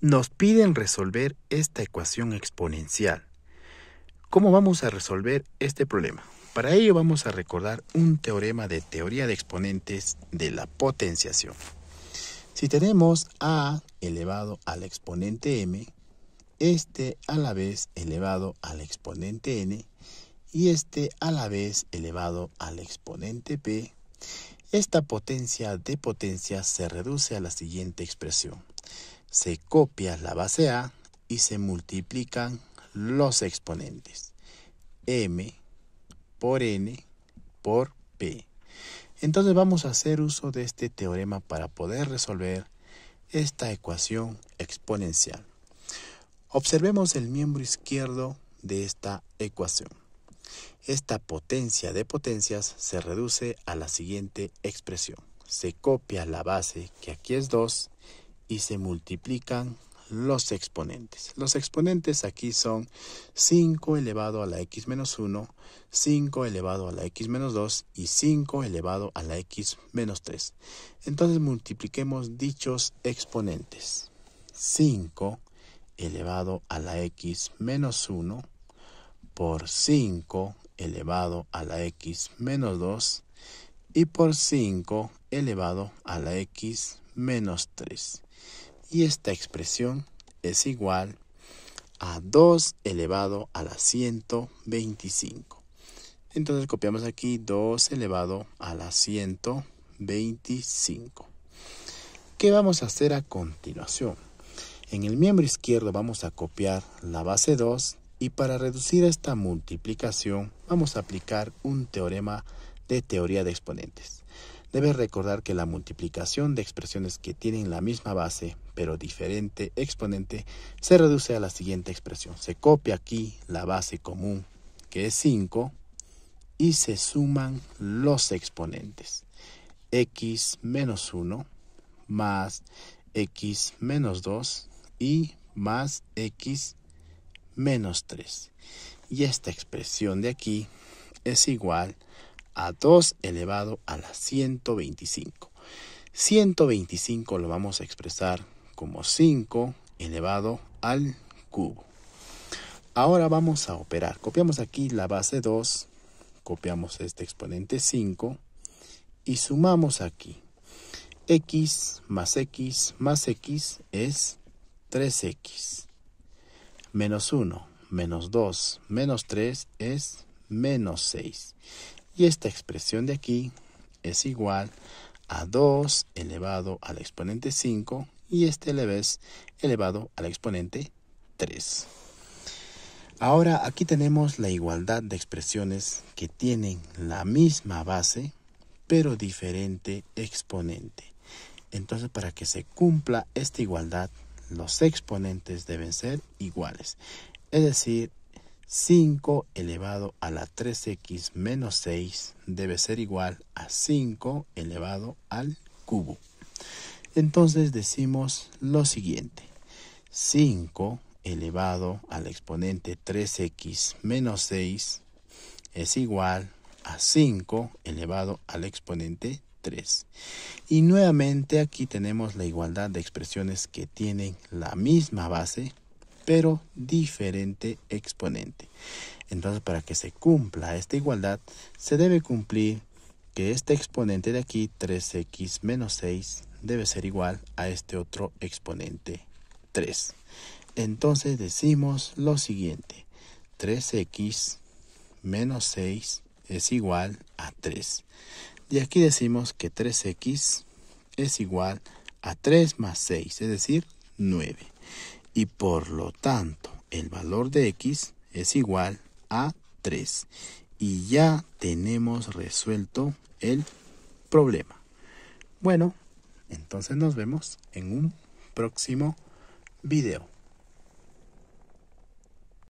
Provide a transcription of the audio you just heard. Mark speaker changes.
Speaker 1: nos piden resolver esta ecuación exponencial. ¿Cómo vamos a resolver este problema? Para ello vamos a recordar un teorema de teoría de exponentes de la potenciación. Si tenemos a elevado al exponente m, este a la vez elevado al exponente n y este a la vez elevado al exponente p, esta potencia de potencia se reduce a la siguiente expresión se copia la base A y se multiplican los exponentes. M por N por P. Entonces vamos a hacer uso de este teorema para poder resolver esta ecuación exponencial. Observemos el miembro izquierdo de esta ecuación. Esta potencia de potencias se reduce a la siguiente expresión. Se copia la base, que aquí es 2, y se multiplican los exponentes. Los exponentes aquí son 5 elevado a la x menos 1, 5 elevado a la x menos 2 y 5 elevado a la x menos 3. Entonces multipliquemos dichos exponentes. 5 elevado a la x menos 1 por 5 elevado a la x menos 2 y por 5 elevado a la x menos 3. Y esta expresión es igual a 2 elevado a la 125. Entonces copiamos aquí 2 elevado a la 125. ¿Qué vamos a hacer a continuación? En el miembro izquierdo vamos a copiar la base 2 y para reducir esta multiplicación vamos a aplicar un teorema de teoría de exponentes. Debes recordar que la multiplicación de expresiones que tienen la misma base, pero diferente exponente, se reduce a la siguiente expresión. Se copia aquí la base común, que es 5, y se suman los exponentes. x menos 1 más x menos 2 y más x menos 3. Y esta expresión de aquí es igual a 2 elevado a la 125. 125 lo vamos a expresar como 5 elevado al cubo. Ahora vamos a operar. Copiamos aquí la base 2, copiamos este exponente 5 y sumamos aquí. x más x más x es 3x. Menos 1, menos 2, menos 3 es menos 6. Y esta expresión de aquí es igual a 2 elevado al exponente 5 y este leves elevado al exponente 3. Ahora aquí tenemos la igualdad de expresiones que tienen la misma base pero diferente exponente. Entonces para que se cumpla esta igualdad los exponentes deben ser iguales. Es decir, 5 elevado a la 3x menos 6 debe ser igual a 5 elevado al cubo. Entonces decimos lo siguiente. 5 elevado al exponente 3x menos 6 es igual a 5 elevado al exponente 3. Y nuevamente aquí tenemos la igualdad de expresiones que tienen la misma base pero diferente exponente. Entonces, para que se cumpla esta igualdad, se debe cumplir que este exponente de aquí, 3x menos 6, debe ser igual a este otro exponente, 3. Entonces decimos lo siguiente, 3x menos 6 es igual a 3. Y aquí decimos que 3x es igual a 3 más 6, es decir, 9 y por lo tanto el valor de x es igual a 3 y ya tenemos resuelto el problema. Bueno, entonces nos vemos en un próximo video.